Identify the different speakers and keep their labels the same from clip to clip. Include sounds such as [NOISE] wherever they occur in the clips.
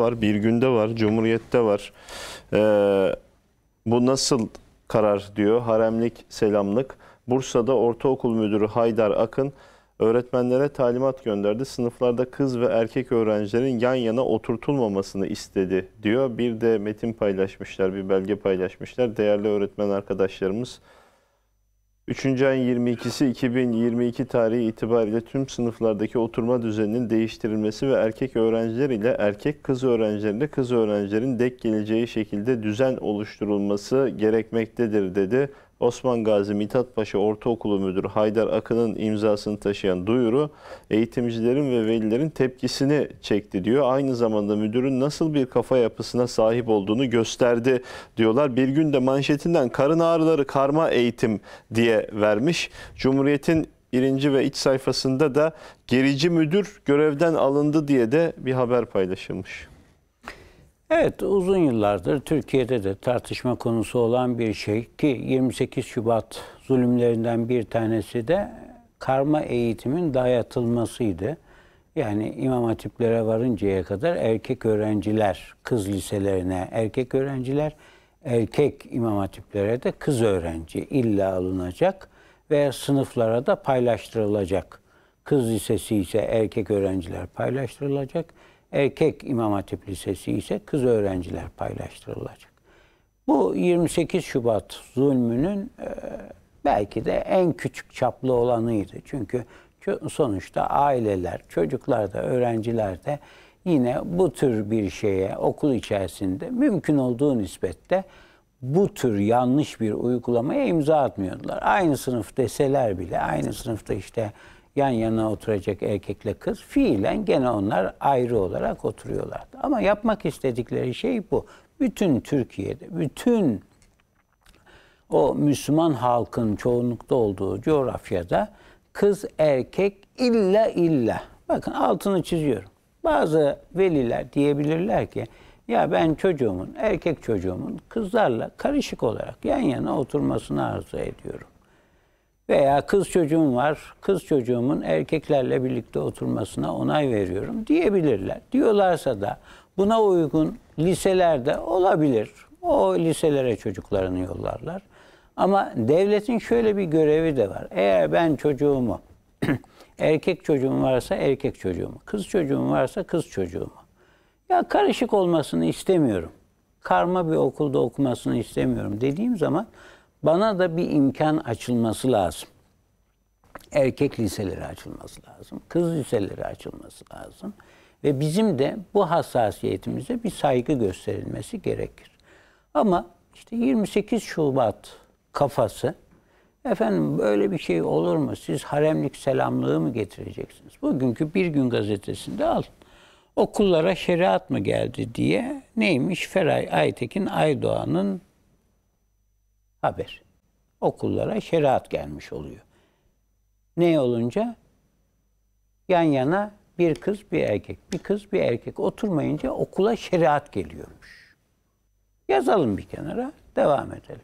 Speaker 1: var, bir günde var, cumhuriyette var. Ee, bu nasıl karar diyor, haremlik, selamlık. Bursa'da ortaokul müdürü Haydar Akın öğretmenlere talimat gönderdi. Sınıflarda kız ve erkek öğrencilerin yan yana oturtulmamasını istedi diyor. Bir de metin paylaşmışlar, bir belge paylaşmışlar. Değerli öğretmen arkadaşlarımız 3. ayın 22'si 2022 tarihi itibariyle tüm sınıflardaki oturma düzeninin değiştirilmesi ve erkek öğrenciler ile erkek kız öğrencileriyle kız öğrencilerin dek geleceği şekilde düzen oluşturulması gerekmektedir dedi. Osman Gazi Mithat Paşa Ortaokulu Müdürü Haydar Akın'ın imzasını taşıyan duyuru eğitimcilerin ve velilerin tepkisini çekti diyor. Aynı zamanda müdürün nasıl bir kafa yapısına sahip olduğunu gösterdi diyorlar. Bir günde manşetinden karın ağrıları karma eğitim diye vermiş. Cumhuriyet'in birinci ve iç sayfasında da gerici müdür görevden alındı diye de bir haber paylaşılmış.
Speaker 2: Evet uzun yıllardır Türkiye'de de tartışma konusu olan bir şey ki 28 Şubat zulümlerinden bir tanesi de karma eğitimin dayatılmasıydı. Yani imam hatiplere varıncaya kadar erkek öğrenciler kız liselerine erkek öğrenciler, erkek imam hatiplere de kız öğrenci illa alınacak ve sınıflara da paylaştırılacak. Kız lisesi ise erkek öğrenciler paylaştırılacak erkek İmam Hatip Lisesi ise kız öğrenciler paylaştırılacak. Bu 28 Şubat zulmünün e, belki de en küçük çaplı olanıydı. Çünkü sonuçta aileler, çocuklar da, öğrenciler de yine bu tür bir şeye okul içerisinde mümkün olduğu nispette bu tür yanlış bir uygulamaya imza atmıyordular. Aynı sınıf deseler bile, aynı sınıfta işte yan yana oturacak erkekle kız fiilen gene onlar ayrı olarak oturuyorlardı. Ama yapmak istedikleri şey bu. Bütün Türkiye'de, bütün o Müslüman halkın çoğunlukta olduğu coğrafyada kız erkek illa illa. Bakın altını çiziyorum. Bazı veliler diyebilirler ki ya ben çocuğumun, erkek çocuğumun kızlarla karışık olarak yan yana oturmasını arzu ediyorum. Veya kız çocuğum var, kız çocuğumun erkeklerle birlikte oturmasına onay veriyorum diyebilirler. Diyorlarsa da buna uygun liselerde olabilir. O liselere çocuklarını yollarlar. Ama devletin şöyle bir görevi de var. Eğer ben çocuğumu, [CLEARS THROAT] erkek çocuğum varsa erkek çocuğumu, kız çocuğum varsa kız çocuğumu. Ya karışık olmasını istemiyorum. Karma bir okulda okumasını istemiyorum dediğim zaman bana da bir imkan açılması lazım. Erkek liseleri açılması lazım. Kız liseleri açılması lazım. Ve bizim de bu hassasiyetimize bir saygı gösterilmesi gerekir. Ama işte 28 Şubat kafası efendim böyle bir şey olur mu? Siz haremlik selamlığı mı getireceksiniz? Bugünkü Bir Gün gazetesinde al. Okullara şeriat mı geldi diye neymiş Feray Aytekin Aydoğan'ın haber. Okullara şeriat gelmiş oluyor. Ne olunca? Yan yana bir kız bir erkek, bir kız bir erkek oturmayınca okula şeriat geliyormuş. Yazalım bir kenara, devam edelim.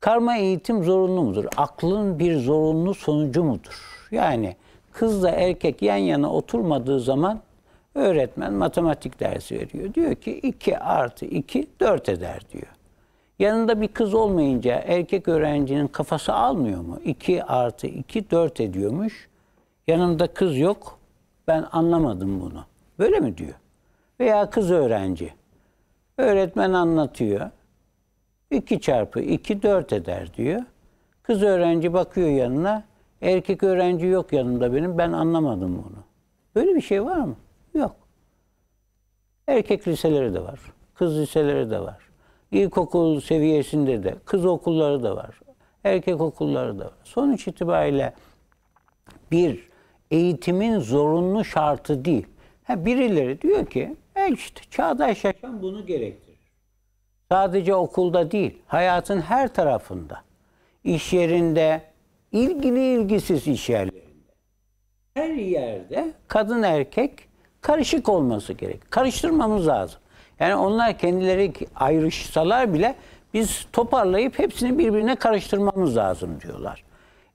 Speaker 2: Karma eğitim zorunlu mudur? Aklın bir zorunlu sonucu mudur? Yani kızla erkek yan yana oturmadığı zaman öğretmen matematik dersi veriyor. Diyor ki 2 artı 2 4 eder diyor. Yanında bir kız olmayınca erkek öğrencinin kafası almıyor mu? 2 artı 2 4 ediyormuş. Yanında kız yok. Ben anlamadım bunu. Böyle mi diyor? Veya kız öğrenci. Öğretmen anlatıyor. 2 çarpı 2 4 eder diyor. Kız öğrenci bakıyor yanına. Erkek öğrenci yok yanında benim. Ben anlamadım bunu. Böyle bir şey var mı? Yok. Erkek liseleri de var. Kız liseleri de var. İlkokul seviyesinde de kız okulları da var. Erkek okulları da var. Sonuç itibariyle bir eğitimin zorunlu şartı değil. Ha, birileri diyor ki e işte çağdaş yaşam bunu gerektirir. Sadece okulda değil, hayatın her tarafında. İş yerinde, ilgili ilgisiz iş yerlerinde. Her yerde kadın erkek karışık olması gerek. Karıştırmamız lazım. Yani onlar kendileri ayrışsalar bile biz toparlayıp hepsini birbirine karıştırmamız lazım diyorlar.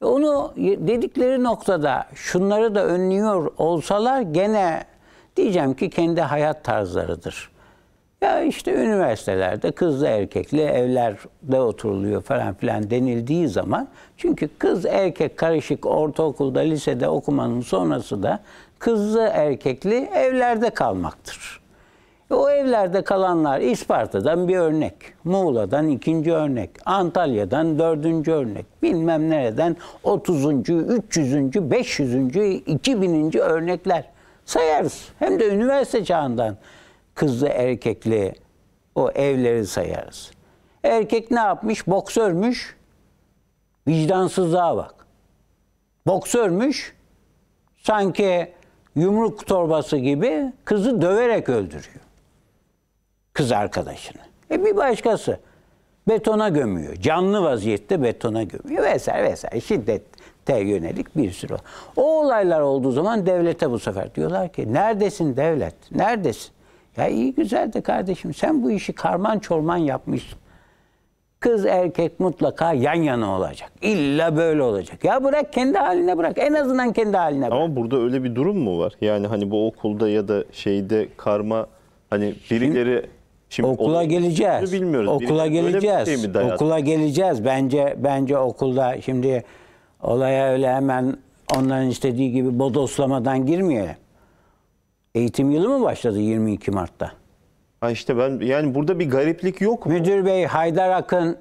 Speaker 2: E onu dedikleri noktada şunları da önlüyor olsalar gene diyeceğim ki kendi hayat tarzlarıdır. Ya işte üniversitelerde kızla erkekli evlerde oturuluyor falan filan denildiği zaman çünkü kız erkek karışık ortaokulda lisede okumanın sonrası da kızlı erkekli evlerde kalmaktır o evlerde kalanlar İsparta'dan bir örnek, Muğla'dan ikinci örnek, Antalya'dan dördüncü örnek, bilmem nereden 30. 300. 500. 2000. örnekler sayarız. Hem de üniversite çağından kızlı erkekli o evleri sayarız. Erkek ne yapmış? Boksörmüş. Vicdansızlığa bak. Boksörmüş. Sanki yumruk torbası gibi kızı döverek öldürüyor kız arkadaşını. E bir başkası betona gömüyor. Canlı vaziyette betona gömüyor vesaire vesaire. Şiddete yönelik bir sürü. O olaylar olduğu zaman devlete bu sefer diyorlar ki neredesin devlet? Neredesin? Ya iyi güzel de kardeşim sen bu işi karman çorman yapmışsın. Kız erkek mutlaka yan yana olacak. İlla böyle olacak. Ya bırak kendi haline bırak. En azından kendi haline
Speaker 1: bırak. Ama burada öyle bir durum mu var? Yani hani bu okulda ya da şeyde karma hani birileri Şimdi, Şimdi okula onu, geleceğiz. Bilmiyoruz. Okula Biri, geleceğiz. Şey okula
Speaker 2: geleceğiz. Bence bence okulda şimdi olaya öyle hemen onların istediği gibi bodoslamadan girmeyelim. Eğitim yılı mı başladı 22 Mart'ta? Ha işte ben yani burada bir gariplik yok mu? Müdür Bey Haydar Akın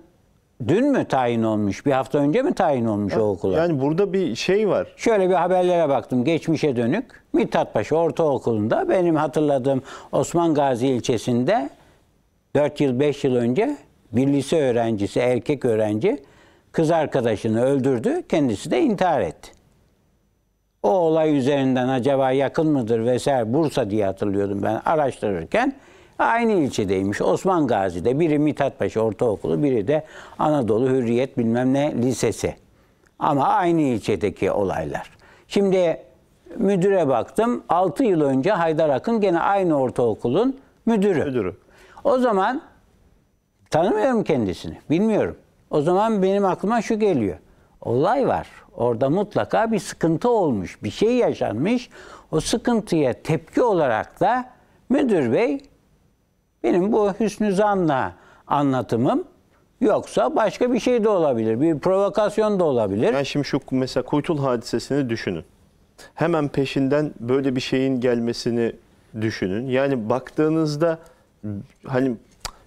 Speaker 2: dün mü tayin olmuş? Bir hafta önce mi tayin olmuş evet, o okula? Yani burada bir şey var. Şöyle bir haberlere baktım geçmişe dönük. Mithat Paşa Ortaokulu'nda benim hatırladığım Osman Gazi ilçesinde 4 yıl 5 yıl önce bir lise öğrencisi, erkek öğrenci kız arkadaşını öldürdü. Kendisi de intihar etti. O olay üzerinden acaba yakın mıdır vesaire Bursa diye hatırlıyordum ben araştırırken. Aynı ilçedeymiş. Osman Gazi'de biri Mithatpaşa Ortaokulu, biri de Anadolu Hürriyet bilmem ne lisesi. Ama aynı ilçedeki olaylar. Şimdi müdüre baktım. 6 yıl önce Haydar Akın gene aynı ortaokulun müdürü. müdürü. O zaman tanımıyorum kendisini, bilmiyorum. O zaman benim aklıma şu geliyor. Olay var. Orada mutlaka bir sıkıntı olmuş, bir şey yaşanmış. O sıkıntıya tepki olarak da müdür bey benim bu hüsnü zanla anlatımım Yoksa başka bir şey de olabilir. Bir provokasyon da olabilir. Yani şimdi şu mesela Kuytul hadisesini düşünün.
Speaker 1: Hemen peşinden böyle bir şeyin gelmesini düşünün. Yani baktığınızda hani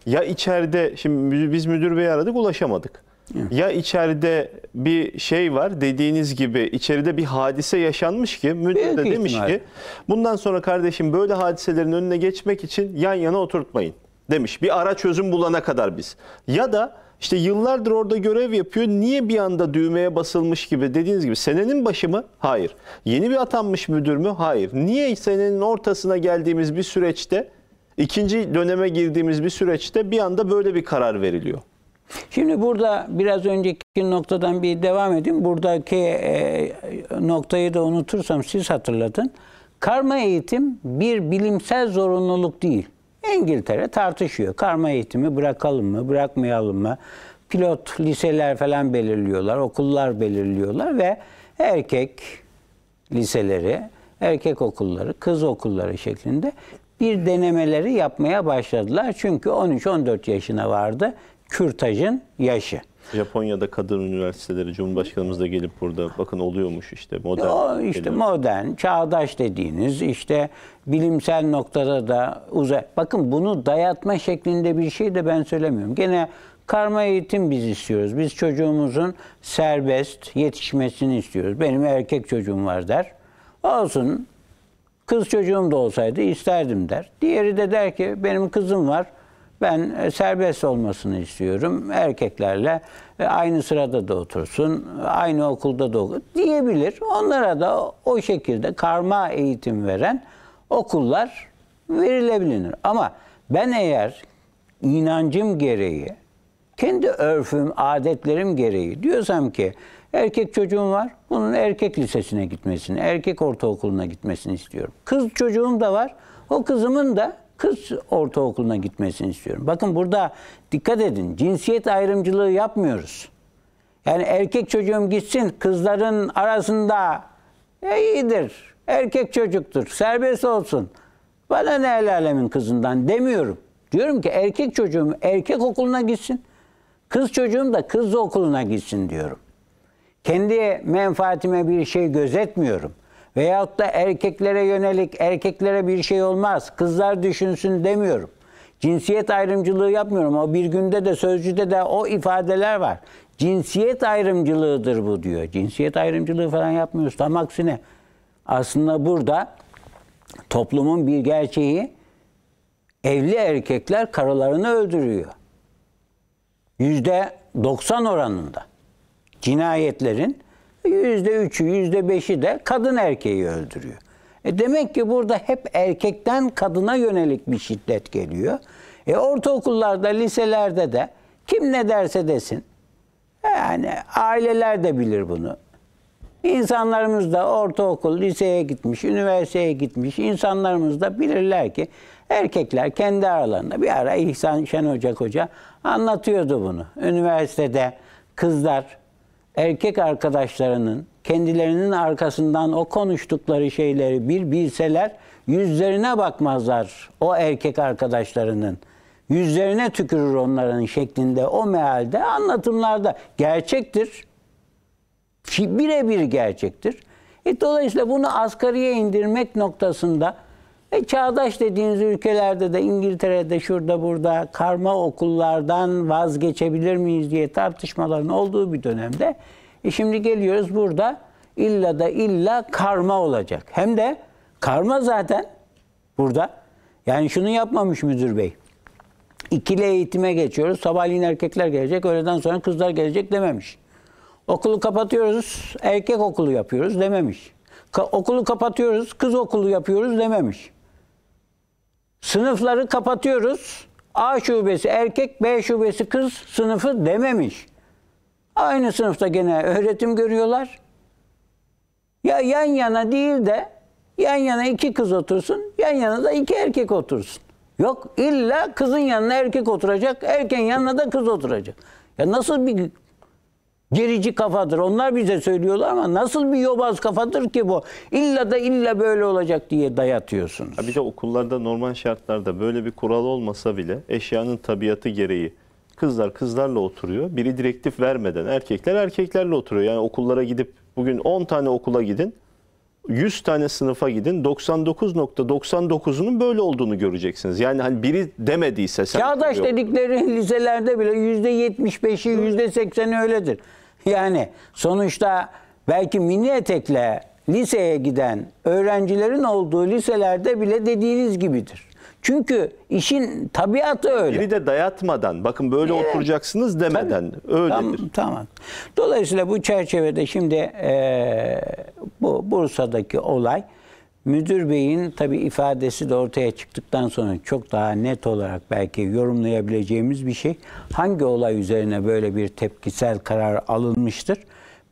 Speaker 1: ya içeride şimdi biz müdür bey aradık ulaşamadık. Hı. Ya içeride bir şey var dediğiniz gibi içeride bir hadise yaşanmış ki müdür de demiş ihtimal. ki bundan sonra kardeşim böyle hadiselerin önüne geçmek için yan yana oturtmayın demiş. Bir ara çözüm bulana kadar biz. Ya da işte yıllardır orada görev yapıyor. Niye bir anda düğmeye basılmış gibi dediğiniz gibi senenin başı mı? Hayır. Yeni bir atanmış müdür mü? Hayır. Niye senenin ortasına geldiğimiz bir süreçte İkinci döneme girdiğimiz bir süreçte bir anda böyle bir karar veriliyor.
Speaker 2: Şimdi burada biraz önceki noktadan bir devam edeyim. Buradaki e, noktayı da unutursam siz hatırlatın. Karma eğitim bir bilimsel zorunluluk değil. İngiltere tartışıyor. Karma eğitimi bırakalım mı, bırakmayalım mı? Pilot liseler falan belirliyorlar, okullar belirliyorlar ve erkek liseleri, erkek okulları, kız okulları şeklinde bir denemeleri yapmaya başladılar. Çünkü 13-14 yaşına vardı kürtajın yaşı. Japonya'da kadın üniversiteleri Cumhurbaşkanımız da gelip burada bakın oluyormuş işte modern. O işte geliyor. modern, çağdaş dediğiniz işte bilimsel noktada da uzay. Bakın bunu dayatma şeklinde bir şey de ben söylemiyorum. Gene karma eğitim biz istiyoruz. Biz çocuğumuzun serbest yetişmesini istiyoruz. Benim erkek çocuğum var der. Olsun Kız çocuğum da olsaydı isterdim der. Diğeri de der ki benim kızım var. Ben e, serbest olmasını istiyorum. Erkeklerle e, aynı sırada da otursun, aynı okulda da okur diyebilir. Onlara da o şekilde karma eğitim veren okullar verilebilir. Ama ben eğer inancım gereği, kendi örfüm, adetlerim gereği diyorsam ki Erkek çocuğum var. Bunun erkek lisesine gitmesini, erkek ortaokuluna gitmesini istiyorum. Kız çocuğum da var. O kızımın da kız ortaokuluna gitmesini istiyorum. Bakın burada dikkat edin. Cinsiyet ayrımcılığı yapmıyoruz. Yani erkek çocuğum gitsin kızların arasında e, iyidir. Erkek çocuktur. Serbest olsun. Bana ne el alemin kızından demiyorum. Diyorum ki erkek çocuğum erkek okuluna gitsin. Kız çocuğum da kız okuluna gitsin diyorum kendi menfaatime bir şey gözetmiyorum. Veyahut da erkeklere yönelik erkeklere bir şey olmaz, kızlar düşünsün demiyorum. Cinsiyet ayrımcılığı yapmıyorum. O bir günde de sözcüde de o ifadeler var. Cinsiyet ayrımcılığıdır bu diyor. Cinsiyet ayrımcılığı falan yapmıyoruz. Tam aksine aslında burada toplumun bir gerçeği evli erkekler karılarını öldürüyor. Yüzde 90 oranında cinayetlerin yüzde üçü, yüzde beşi de kadın erkeği öldürüyor. E demek ki burada hep erkekten kadına yönelik bir şiddet geliyor. E ortaokullarda, liselerde de kim ne derse desin. Yani aileler de bilir bunu. İnsanlarımız da ortaokul, liseye gitmiş, üniversiteye gitmiş. İnsanlarımız da bilirler ki erkekler kendi aralarında bir ara İhsan Şen Hoca Koca anlatıyordu bunu. Üniversitede kızlar erkek arkadaşlarının kendilerinin arkasından o konuştukları şeyleri bir bilseler yüzlerine bakmazlar o erkek arkadaşlarının. Yüzlerine tükürür onların şeklinde o mealde anlatımlarda gerçektir. Birebir gerçektir. E dolayısıyla bunu asgariye indirmek noktasında e, çağdaş dediğiniz ülkelerde de İngiltere'de şurada burada karma okullardan vazgeçebilir miyiz diye tartışmaların olduğu bir dönemde e şimdi geliyoruz burada illa da illa karma olacak. Hem de karma zaten burada. Yani şunu yapmamış müdür bey. İkili eğitime geçiyoruz. Sabahleyin erkekler gelecek, öğleden sonra kızlar gelecek dememiş. Okulu kapatıyoruz, erkek okulu yapıyoruz dememiş. Ka- okulu kapatıyoruz, kız okulu yapıyoruz dememiş. Sınıfları kapatıyoruz. A şubesi erkek, B şubesi kız sınıfı dememiş. Aynı sınıfta gene öğretim görüyorlar. Ya yan yana değil de yan yana iki kız otursun, yan yana da iki erkek otursun. Yok illa kızın yanına erkek oturacak, erken yanına da kız oturacak. Ya nasıl bir Gerici kafadır. Onlar bize söylüyorlar ama nasıl bir yobaz kafadır ki bu? İlla da illa böyle olacak diye dayatıyorsunuz. Ha bir de okullarda normal şartlarda böyle bir kural
Speaker 1: olmasa bile eşyanın tabiatı gereği kızlar kızlarla oturuyor. Biri direktif vermeden erkekler erkeklerle oturuyor. Yani okullara gidip bugün 10 tane okula gidin. 100 tane sınıfa gidin 99.99'unun böyle olduğunu göreceksiniz. Yani hani biri demediyse. Sen Çağdaş
Speaker 2: dedikleri liselerde bile %75'i %80'i öyledir. Yani sonuçta belki mini etekle liseye giden öğrencilerin olduğu liselerde bile dediğiniz gibidir. Çünkü işin tabiatı öyle. Biri de dayatmadan, bakın böyle evet. oturacaksınız demeden. Tabii. Öyledir. Tamam, tamam. Dolayısıyla bu çerçevede şimdi... Ee, bu Bursa'daki olay müdür beyin tabii ifadesi de ortaya çıktıktan sonra çok daha net olarak belki yorumlayabileceğimiz bir şey. Hangi olay üzerine böyle bir tepkisel karar alınmıştır?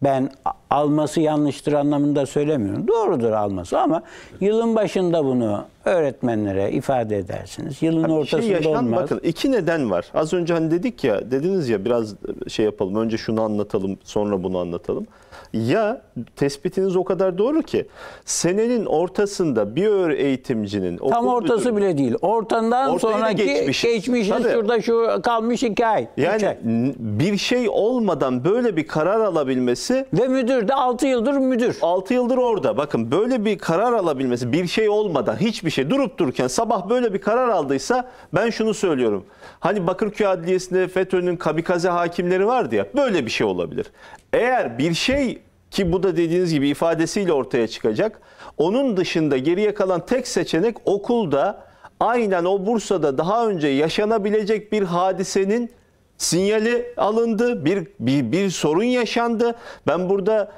Speaker 2: Ben alması yanlıştır anlamında söylemiyorum. Doğrudur alması ama yılın başında bunu öğretmenlere ifade edersiniz. Yılın Abi şey ortasında şey yaşan, olmaz. Bakın
Speaker 1: iki neden var. Az önce hani dedik ya, dediniz ya biraz şey yapalım. Önce şunu anlatalım, sonra bunu anlatalım ya tespitiniz o kadar doğru ki senenin ortasında bir eğitimcinin tam ortası
Speaker 2: müdürü, bile değil. Ortandan sonraki geçmişin şurada
Speaker 1: şu kalmış iki Yani ay. bir şey olmadan böyle bir karar alabilmesi ve müdür de 6 yıldır müdür. 6 yıldır orada. Bakın böyle bir karar alabilmesi bir şey olmadan hiçbir şey durup dururken sabah böyle bir karar aldıysa ben şunu söylüyorum. Hani Bakırköy Adliyesi'nde FETÖ'nün kabikaze hakimleri vardı ya böyle bir şey olabilir. Eğer bir şey ki bu da dediğiniz gibi ifadesiyle ortaya çıkacak. Onun dışında geriye kalan tek seçenek okulda aynen o Bursa'da daha önce yaşanabilecek bir hadisenin sinyali alındı. Bir, bir, bir sorun yaşandı. Ben burada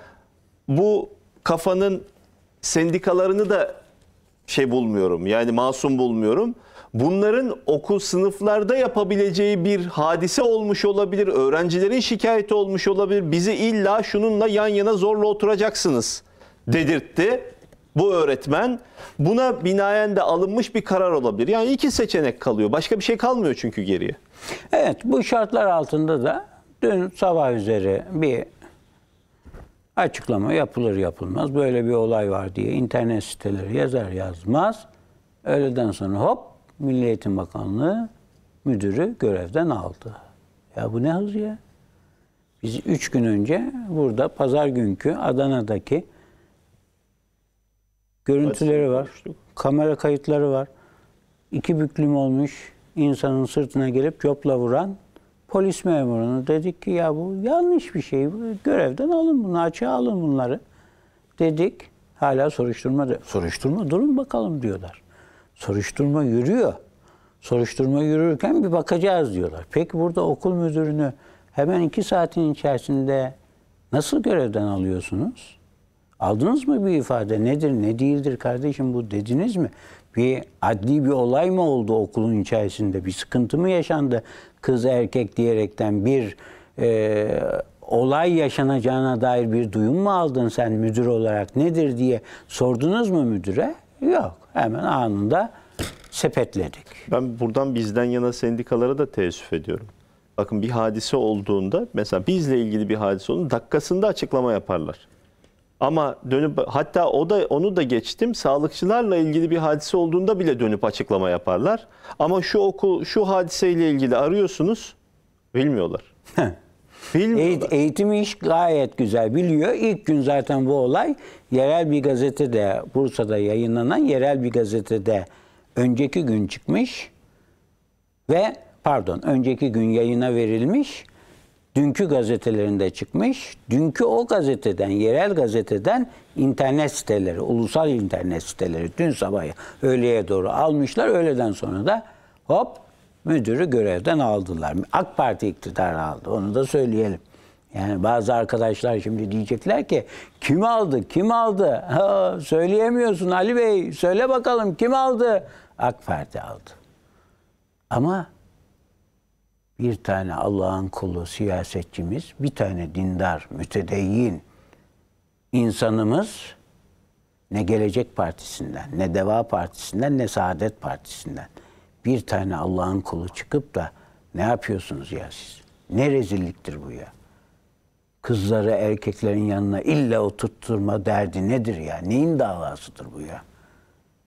Speaker 1: bu kafanın sendikalarını da şey bulmuyorum. Yani masum bulmuyorum. Bunların okul sınıflarda yapabileceği bir hadise olmuş olabilir. Öğrencilerin şikayeti olmuş olabilir. Bizi illa şununla yan yana zorla oturacaksınız dedirtti bu öğretmen. Buna binaen de alınmış bir karar olabilir. Yani iki seçenek kalıyor. Başka
Speaker 2: bir şey kalmıyor çünkü geriye. Evet bu şartlar altında da dün sabah üzeri bir Açıklama yapılır yapılmaz böyle bir olay var diye internet siteleri yazar yazmaz. Öğleden sonra hop Milli Eğitim Bakanlığı müdürü görevden aldı. Ya bu ne hız ya? Biz üç gün önce burada pazar günkü Adana'daki görüntüleri var. Kamera kayıtları var. İki büklüm olmuş insanın sırtına gelip copla vuran polis memurunu dedik ki ya bu yanlış bir şey. Görevden alın bunu, açığa alın bunları dedik. Hala soruşturma soruşturma durun bakalım diyorlar. Soruşturma yürüyor. Soruşturma yürürken bir bakacağız diyorlar. Peki burada okul müdürünü hemen iki saatin içerisinde nasıl görevden alıyorsunuz? Aldınız mı bir ifade? Nedir, ne değildir kardeşim bu dediniz mi? Bir adli bir olay mı oldu okulun içerisinde? Bir sıkıntı mı yaşandı? kız erkek diyerekten bir e, olay yaşanacağına dair bir duyum mu aldın sen müdür olarak nedir diye sordunuz mu müdüre? Yok. Hemen anında sepetledik. Ben buradan
Speaker 1: bizden yana sendikalara da teessüf ediyorum. Bakın bir hadise olduğunda mesela bizle ilgili bir hadise olduğunda dakikasında açıklama yaparlar. Ama dönüp hatta o da onu da geçtim. Sağlıkçılarla ilgili bir hadise olduğunda bile dönüp açıklama yaparlar. Ama şu okul
Speaker 2: şu hadiseyle ilgili arıyorsunuz bilmiyorlar. bilmiyorlar. Eğitim iş gayet güzel biliyor. İlk gün zaten bu olay yerel bir gazetede Bursa'da yayınlanan yerel bir gazetede önceki gün çıkmış ve pardon önceki gün yayına verilmiş dünkü gazetelerinde çıkmış. Dünkü o gazeteden, yerel gazeteden internet siteleri, ulusal internet siteleri dün sabah öğleye doğru almışlar. Öğleden sonra da hop müdürü görevden aldılar. AK Parti iktidarı aldı. Onu da söyleyelim. Yani bazı arkadaşlar şimdi diyecekler ki kim aldı? Kim aldı? Ha, söyleyemiyorsun Ali Bey. Söyle bakalım kim aldı? AK Parti aldı. Ama bir tane Allah'ın kulu siyasetçimiz, bir tane dindar, mütedeyyin insanımız ne Gelecek Partisi'nden, ne Deva Partisi'nden, ne Saadet Partisi'nden bir tane Allah'ın kulu çıkıp da ne yapıyorsunuz ya siz? Ne rezilliktir bu ya? Kızları erkeklerin yanına illa oturtturma derdi nedir ya? Neyin davasıdır bu ya?